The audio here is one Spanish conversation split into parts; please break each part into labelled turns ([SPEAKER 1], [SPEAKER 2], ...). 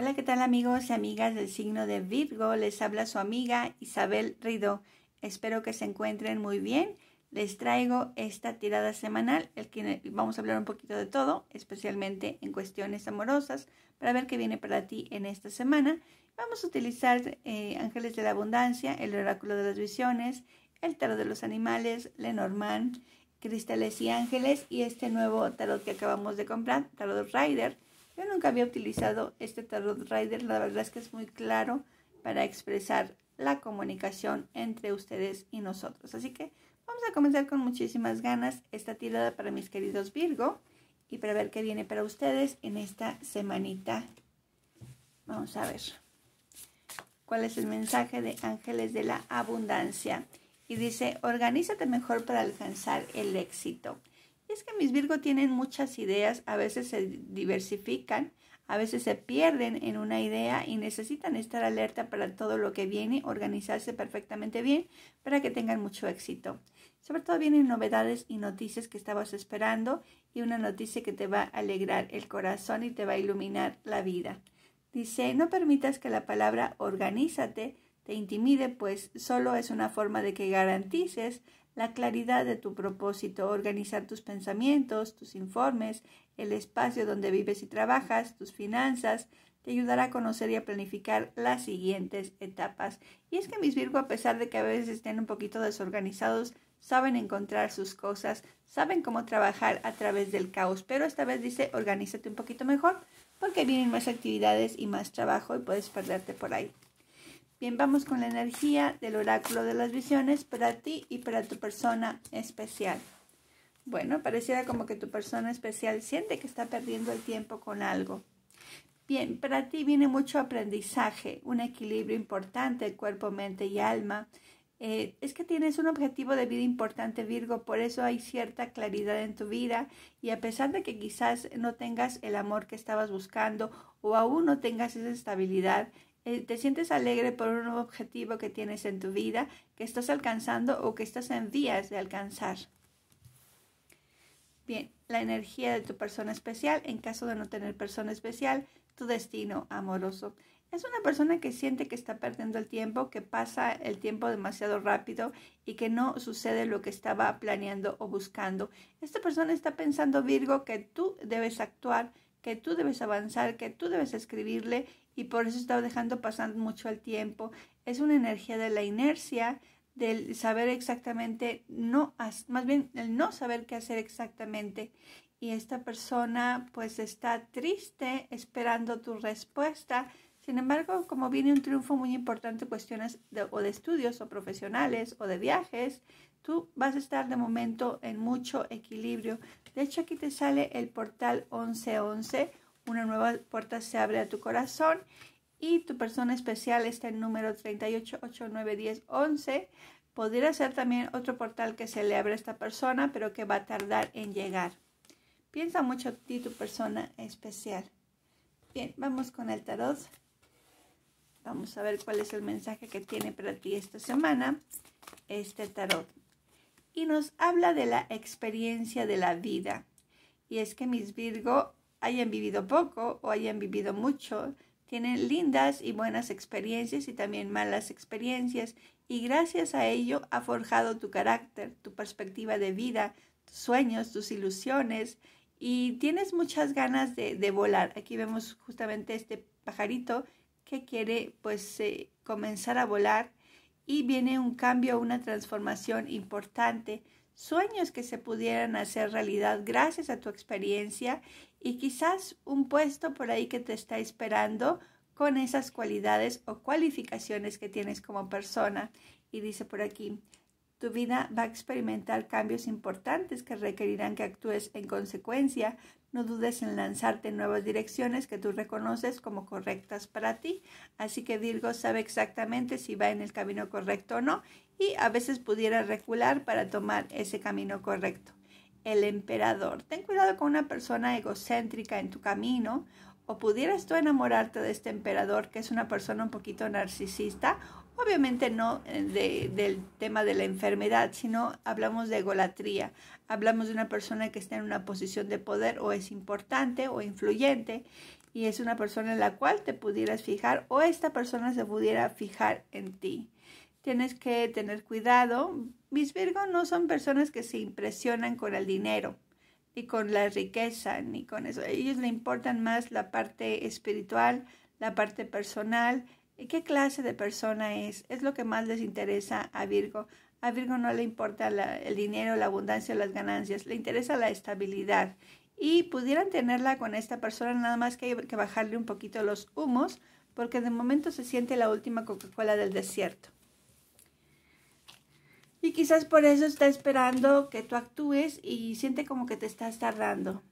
[SPEAKER 1] Hola, ¿qué tal amigos y amigas del signo de Virgo? Les habla su amiga Isabel Rido. Espero que se encuentren muy bien. Les traigo esta tirada semanal, el que vamos a hablar un poquito de todo, especialmente en cuestiones amorosas, para ver qué viene para ti en esta semana. Vamos a utilizar eh, Ángeles de la Abundancia, el Oráculo de las Visiones, el Tarot de los Animales, Lenormand, Cristales y Ángeles y este nuevo tarot que acabamos de comprar, Tarot Rider yo nunca había utilizado este Tarot Rider, la verdad es que es muy claro para expresar la comunicación entre ustedes y nosotros. Así que vamos a comenzar con muchísimas ganas esta tirada para mis queridos Virgo y para ver qué viene para ustedes en esta semanita. Vamos a ver cuál es el mensaje de Ángeles de la Abundancia. Y dice, organízate mejor para alcanzar el éxito. Es que mis Virgo tienen muchas ideas, a veces se diversifican, a veces se pierden en una idea y necesitan estar alerta para todo lo que viene, organizarse perfectamente bien para que tengan mucho éxito. Sobre todo vienen novedades y noticias que estabas esperando y una noticia que te va a alegrar el corazón y te va a iluminar la vida. Dice, no permitas que la palabra organízate te intimide, pues solo es una forma de que garantices la claridad de tu propósito, organizar tus pensamientos, tus informes, el espacio donde vives y trabajas, tus finanzas, te ayudará a conocer y a planificar las siguientes etapas. Y es que mis Virgo, a pesar de que a veces estén un poquito desorganizados, saben encontrar sus cosas, saben cómo trabajar a través del caos, pero esta vez dice, organízate un poquito mejor porque vienen más actividades y más trabajo y puedes perderte por ahí. Bien, vamos con la energía del oráculo de las visiones para ti y para tu persona especial. Bueno, pareciera como que tu persona especial siente que está perdiendo el tiempo con algo. Bien, para ti viene mucho aprendizaje, un equilibrio importante cuerpo, mente y alma. Eh, es que tienes un objetivo de vida importante, Virgo, por eso hay cierta claridad en tu vida y a pesar de que quizás no tengas el amor que estabas buscando o aún no tengas esa estabilidad, eh, te sientes alegre por un nuevo objetivo que tienes en tu vida, que estás alcanzando o que estás en vías de alcanzar. Bien, la energía de tu persona especial, en caso de no tener persona especial, tu destino amoroso. Es una persona que siente que está perdiendo el tiempo, que pasa el tiempo demasiado rápido y que no sucede lo que estaba planeando o buscando. Esta persona está pensando, Virgo, que tú debes actuar, que tú debes avanzar, que tú debes escribirle y por eso está dejando pasar mucho el tiempo. Es una energía de la inercia, del saber exactamente, no, más bien el no saber qué hacer exactamente. Y esta persona pues está triste esperando tu respuesta. Sin embargo, como viene un triunfo muy importante, cuestiones de, o de estudios o profesionales o de viajes, tú vas a estar de momento en mucho equilibrio. De hecho, aquí te sale el portal 1111 una nueva puerta se abre a tu corazón y tu persona especial está en número 38891011. Podría ser también otro portal que se le abre a esta persona, pero que va a tardar en llegar. Piensa mucho en ti, tu persona especial. Bien, vamos con el tarot. Vamos a ver cuál es el mensaje que tiene para ti esta semana este tarot. Y nos habla de la experiencia de la vida. Y es que mis Virgo hayan vivido poco o hayan vivido mucho, tienen lindas y buenas experiencias y también malas experiencias y gracias a ello ha forjado tu carácter, tu perspectiva de vida, tus sueños, tus ilusiones y tienes muchas ganas de, de volar. Aquí vemos justamente este pajarito que quiere pues eh, comenzar a volar y viene un cambio, una transformación importante, sueños que se pudieran hacer realidad gracias a tu experiencia y quizás un puesto por ahí que te está esperando con esas cualidades o cualificaciones que tienes como persona. Y dice por aquí, tu vida va a experimentar cambios importantes que requerirán que actúes en consecuencia. No dudes en lanzarte en nuevas direcciones que tú reconoces como correctas para ti. Así que Virgo sabe exactamente si va en el camino correcto o no y a veces pudiera recular para tomar ese camino correcto el emperador. Ten cuidado con una persona egocéntrica en tu camino o pudieras tú enamorarte de este emperador que es una persona un poquito narcisista. Obviamente no eh, del tema de la enfermedad, sino hablamos de egolatría. Hablamos de una persona que está en una posición de poder o es importante o influyente y es una persona en la cual te pudieras fijar o esta persona se pudiera fijar en ti tienes que tener cuidado. Mis Virgo no son personas que se impresionan con el dinero, y con la riqueza, ni con eso. A ellos le importan más la parte espiritual, la parte personal. ¿Y ¿Qué clase de persona es? Es lo que más les interesa a Virgo. A Virgo no le importa el dinero, la abundancia, las ganancias, le interesa la estabilidad. Y pudieran tenerla con esta persona, nada más que, hay que bajarle un poquito los humos, porque de momento se siente la última Coca-Cola del desierto. Y quizás por eso está esperando que tú actúes y siente como que te estás tardando.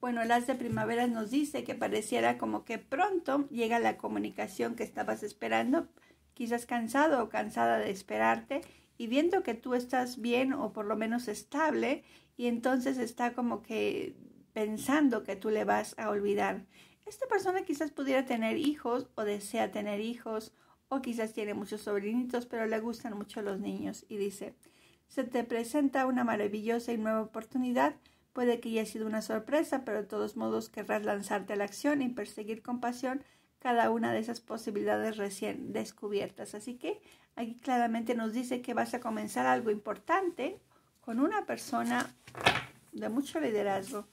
[SPEAKER 1] Bueno, el as de primavera nos dice que pareciera como que pronto llega la comunicación que estabas esperando, quizás cansado o cansada de esperarte y viendo que tú estás bien o por lo menos estable y entonces está como que pensando que tú le vas a olvidar. Esta persona quizás pudiera tener hijos o desea tener hijos o quizás tiene muchos sobrinitos, pero le gustan mucho los niños. Y dice, se te presenta una maravillosa y nueva oportunidad. Puede que ya haya sido una sorpresa, pero de todos modos querrás lanzarte a la acción y perseguir con pasión cada una de esas posibilidades recién descubiertas. Así que aquí claramente nos dice que vas a comenzar algo importante con una persona de mucho liderazgo.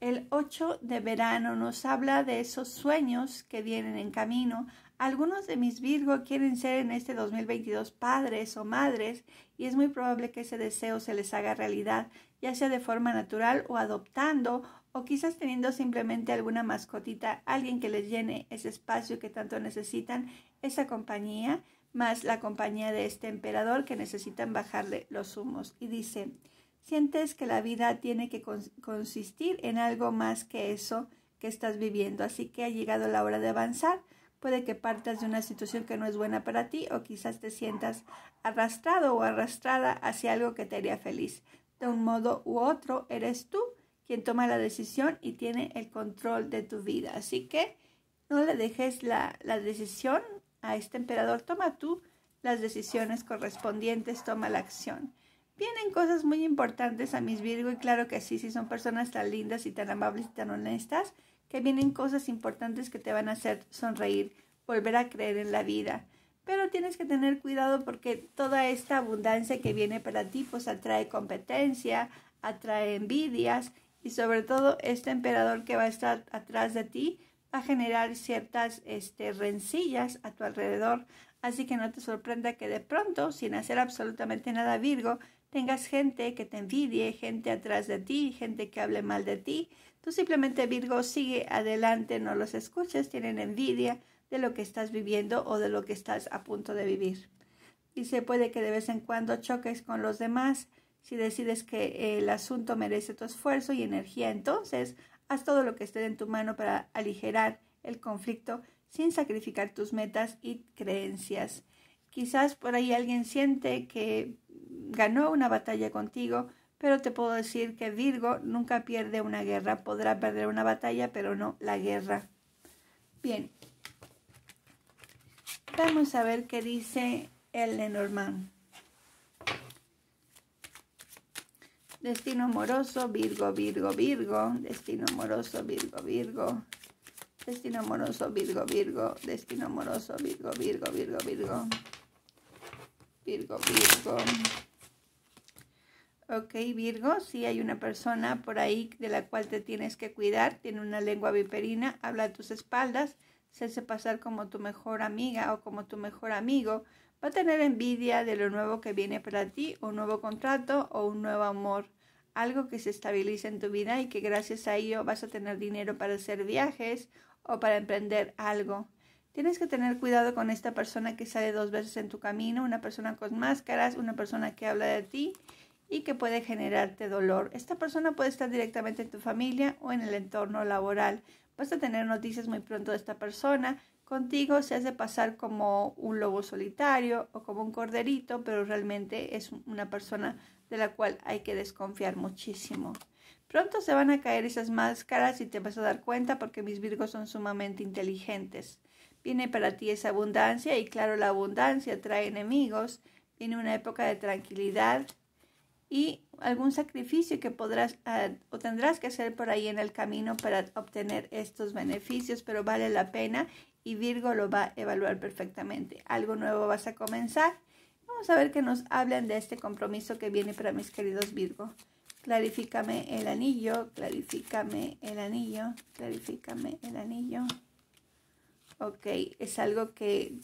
[SPEAKER 1] El 8 de verano nos habla de esos sueños que vienen en camino. Algunos de mis Virgo quieren ser en este 2022 padres o madres y es muy probable que ese deseo se les haga realidad, ya sea de forma natural o adoptando o quizás teniendo simplemente alguna mascotita, alguien que les llene ese espacio que tanto necesitan, esa compañía, más la compañía de este emperador que necesitan bajarle los humos. Y dice, Sientes que la vida tiene que consistir en algo más que eso que estás viviendo, así que ha llegado la hora de avanzar. Puede que partas de una situación que no es buena para ti o quizás te sientas arrastrado o arrastrada hacia algo que te haría feliz. De un modo u otro, eres tú quien toma la decisión y tiene el control de tu vida. Así que no le dejes la, la decisión a este emperador. Toma tú las decisiones correspondientes, toma la acción. Vienen cosas muy importantes a mis Virgo y claro que sí, si son personas tan lindas y tan amables y tan honestas, que vienen cosas importantes que te van a hacer sonreír, volver a creer en la vida. Pero tienes que tener cuidado porque toda esta abundancia que viene para ti pues atrae competencia, atrae envidias y sobre todo este emperador que va a estar atrás de ti va a generar ciertas este, rencillas a tu alrededor. Así que no te sorprenda que de pronto, sin hacer absolutamente nada Virgo, tengas gente que te envidie, gente atrás de ti, gente que hable mal de ti. Tú simplemente, Virgo, sigue adelante, no los escuches, tienen envidia de lo que estás viviendo o de lo que estás a punto de vivir. Y se puede que de vez en cuando choques con los demás. Si decides que el asunto merece tu esfuerzo y energía, entonces haz todo lo que esté en tu mano para aligerar el conflicto sin sacrificar tus metas y creencias. Quizás por ahí alguien siente que ganó una batalla contigo, pero te puedo decir que Virgo nunca pierde una guerra. Podrá perder una batalla, pero no la guerra. Bien. Vamos a ver qué dice el Lenormand. Destino amoroso, Virgo, Virgo, Virgo. Destino amoroso, Virgo, Virgo. Destino amoroso, Virgo, Virgo. Destino amoroso, Virgo, Virgo, Virgo, Virgo. Virgo, Virgo. Ok, Virgo, si hay una persona por ahí de la cual te tienes que cuidar, tiene una lengua viperina, habla a tus espaldas, se hace pasar como tu mejor amiga o como tu mejor amigo, va a tener envidia de lo nuevo que viene para ti, un nuevo contrato o un nuevo amor, algo que se estabilice en tu vida y que gracias a ello vas a tener dinero para hacer viajes o para emprender algo. Tienes que tener cuidado con esta persona que sale dos veces en tu camino, una persona con máscaras, una persona que habla de ti y que puede generarte dolor. Esta persona puede estar directamente en tu familia o en el entorno laboral. Vas a tener noticias muy pronto de esta persona. Contigo se hace pasar como un lobo solitario o como un corderito, pero realmente es una persona de la cual hay que desconfiar muchísimo. Pronto se van a caer esas máscaras y te vas a dar cuenta porque mis virgos son sumamente inteligentes. Viene para ti esa abundancia y claro, la abundancia trae enemigos. Viene una época de tranquilidad, y algún sacrificio que podrás ah, o tendrás que hacer por ahí en el camino para obtener estos beneficios, pero vale la pena y Virgo lo va a evaluar perfectamente. Algo nuevo vas a comenzar. Vamos a ver que nos hablan de este compromiso que viene para mis queridos Virgo. Clarifícame el anillo, clarifícame el anillo, clarifícame el anillo. Ok, es algo que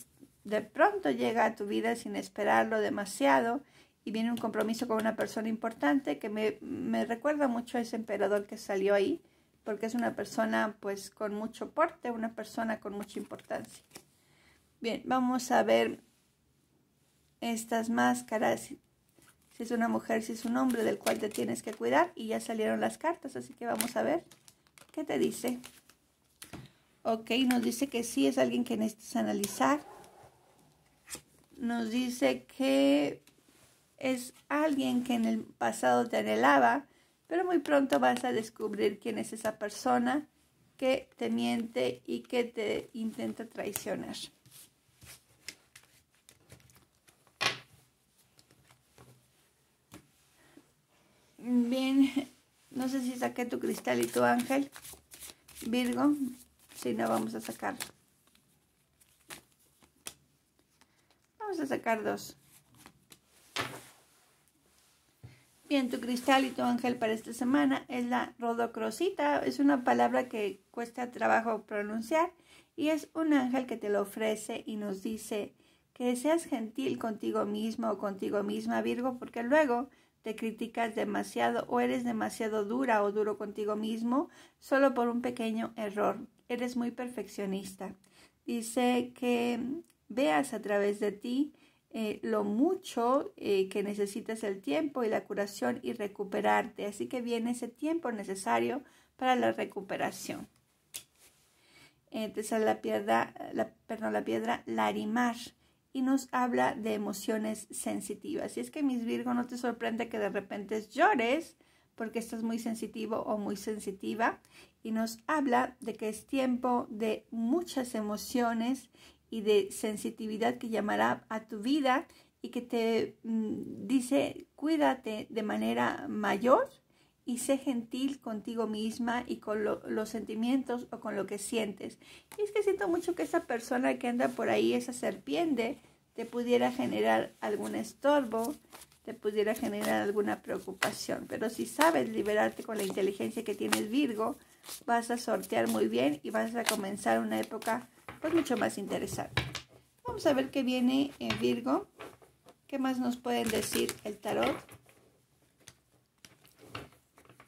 [SPEAKER 1] de pronto llega a tu vida sin esperarlo demasiado y viene un compromiso con una persona importante que me, recuerda mucho a ese emperador que salió ahí, porque es una persona pues con mucho porte, una persona con mucha importancia. Bien, vamos a ver estas máscaras, si es una mujer, si es un hombre del cual te tienes que cuidar y ya salieron las cartas, así que vamos a ver qué te dice. Ok, nos dice que sí, es alguien que necesitas analizar. Nos dice que es alguien que en el pasado te anhelaba, pero muy pronto vas a descubrir quién es esa persona que te miente y que te intenta traicionar. Bien, no sé si saqué tu cristal y tu ángel, Virgo, si no vamos a sacar. Vamos a sacar dos. Bien, tu cristal y tu ángel para esta semana es la rodocrosita. Es una palabra que cuesta trabajo pronunciar y es un ángel que te lo ofrece y nos dice que seas gentil contigo mismo o contigo misma, Virgo, porque luego te criticas demasiado o eres demasiado dura o duro contigo mismo solo por un pequeño error. Eres muy perfeccionista. Dice que veas a través de ti eh, lo mucho eh, que necesitas el tiempo y la curación y recuperarte. Así que viene ese tiempo necesario para la recuperación. sale la piedra, la, perdón, la piedra larimar y nos habla de emociones sensitivas. Y es que mis Virgo no te sorprende que de repente llores porque estás muy sensitivo o muy sensitiva y nos habla de que es tiempo de muchas emociones y de sensitividad que llamará a tu vida y que te mm, dice cuídate de manera mayor y sé gentil contigo misma y con los sentimientos o con lo que sientes. Y es que siento mucho que esa persona que anda por ahí, esa serpiente, te pudiera generar algún estorbo, te pudiera generar alguna preocupación. Pero si sabes liberarte con la inteligencia que tienes Virgo, vas a sortear muy bien y vas a comenzar una época pues mucho más interesante. Vamos a ver qué viene en Virgo. ¿Qué más nos pueden decir el tarot?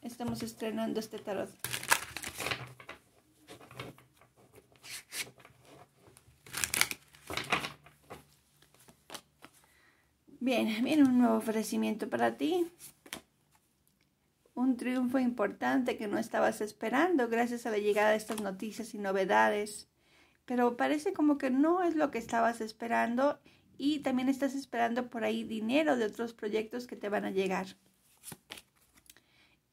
[SPEAKER 1] Estamos estrenando este tarot. Bien, viene un nuevo ofrecimiento para ti. Un triunfo importante que no estabas esperando gracias a la llegada de estas noticias y novedades pero parece como que no es lo que estabas esperando y también estás esperando por ahí dinero de otros proyectos que te van a llegar.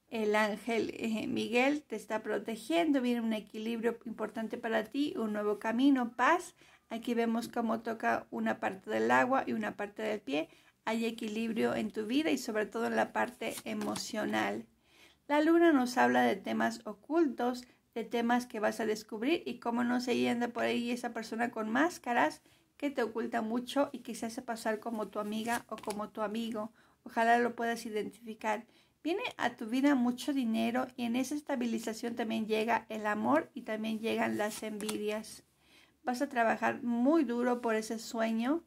[SPEAKER 1] El ángel eh, Miguel te está protegiendo, viene un equilibrio importante para ti, un nuevo camino, paz. Aquí vemos cómo toca una parte del agua y una parte del pie. Hay equilibrio en tu vida y sobre todo en la parte emocional. La luna nos habla de temas ocultos, de temas que vas a descubrir y cómo no se anda por ahí esa persona con máscaras que te oculta mucho y que se hace pasar como tu amiga o como tu amigo. Ojalá lo puedas identificar. Viene a tu vida mucho dinero y en esa estabilización también llega el amor y también llegan las envidias. Vas a trabajar muy duro por ese sueño,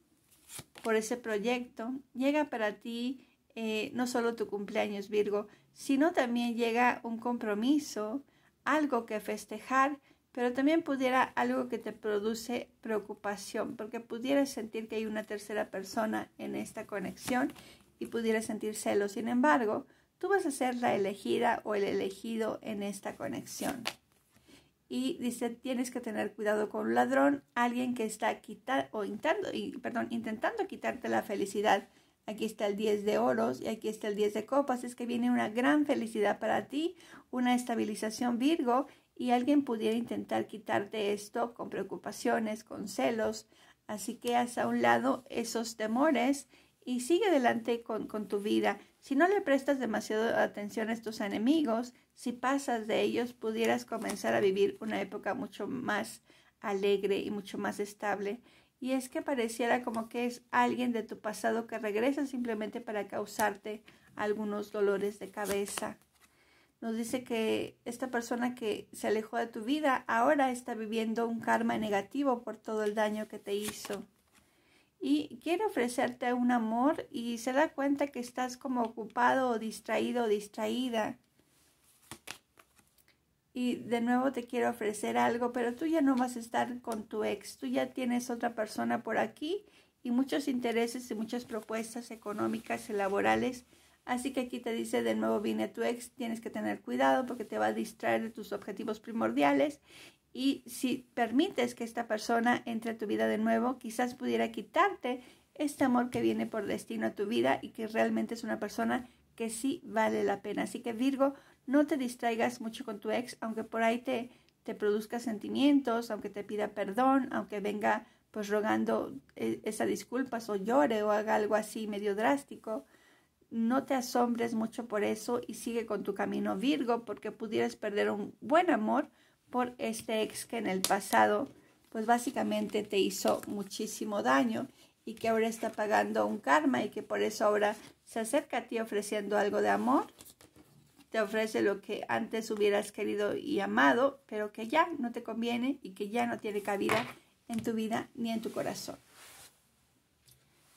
[SPEAKER 1] por ese proyecto. Llega para ti eh, no solo tu cumpleaños Virgo, sino también llega un compromiso, algo que festejar, pero también pudiera algo que te produce preocupación, porque pudieras sentir que hay una tercera persona en esta conexión y pudieras sentir celos. Sin embargo, tú vas a ser la elegida o el elegido en esta conexión. Y dice, tienes que tener cuidado con un ladrón, alguien que está quitando o intentando, perdón, intentando quitarte la felicidad aquí está el 10 de oros y aquí está el 10 de copas. Es que viene una gran felicidad para ti, una estabilización Virgo y alguien pudiera intentar quitarte esto con preocupaciones, con celos. Así que haz a un lado esos temores y sigue adelante con, con, tu vida. Si no le prestas demasiado atención a estos enemigos, si pasas de ellos, pudieras comenzar a vivir una época mucho más alegre y mucho más estable. Y es que pareciera como que es alguien de tu pasado que regresa simplemente para causarte algunos dolores de cabeza. Nos dice que esta persona que se alejó de tu vida ahora está viviendo un karma negativo por todo el daño que te hizo. Y quiere ofrecerte un amor y se da cuenta que estás como ocupado o distraído o distraída y de nuevo te quiero ofrecer algo, pero tú ya no vas a estar con tu ex, tú ya tienes otra persona por aquí y muchos intereses y muchas propuestas económicas y laborales. Así que aquí te dice de nuevo viene tu ex, tienes que tener cuidado porque te va a distraer de tus objetivos primordiales y si permites que esta persona entre a tu vida de nuevo, quizás pudiera quitarte este amor que viene por destino a tu vida y que realmente es una persona que sí vale la pena. Así que Virgo, no te distraigas mucho con tu ex, aunque por ahí te, te produzca sentimientos, aunque te pida perdón, aunque venga pues rogando eh, esa disculpas o llore o haga algo así medio drástico. No te asombres mucho por eso y sigue con tu camino Virgo porque pudieras perder un buen amor por este ex que en el pasado pues básicamente te hizo muchísimo daño y que ahora está pagando un karma y que por eso ahora se acerca a ti ofreciendo algo de amor te ofrece lo que antes hubieras querido y amado, pero que ya no te conviene y que ya no tiene cabida en tu vida ni en tu corazón.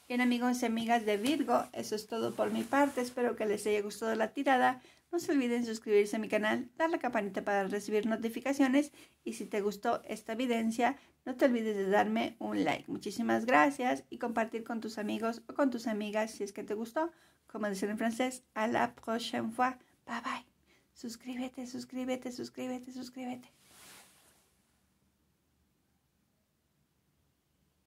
[SPEAKER 1] Bien amigos y amigas de Virgo, eso es todo por mi parte, espero que les haya gustado la tirada. No se olviden suscribirse a mi canal, dar la campanita para recibir notificaciones y si te gustó esta evidencia, no te olvides de darme un like. Muchísimas gracias y compartir con tus amigos o con tus amigas si es que te gustó. Como dicen en francés, a la prochaine fois. Bye bye. Suscríbete, suscríbete, suscríbete, suscríbete.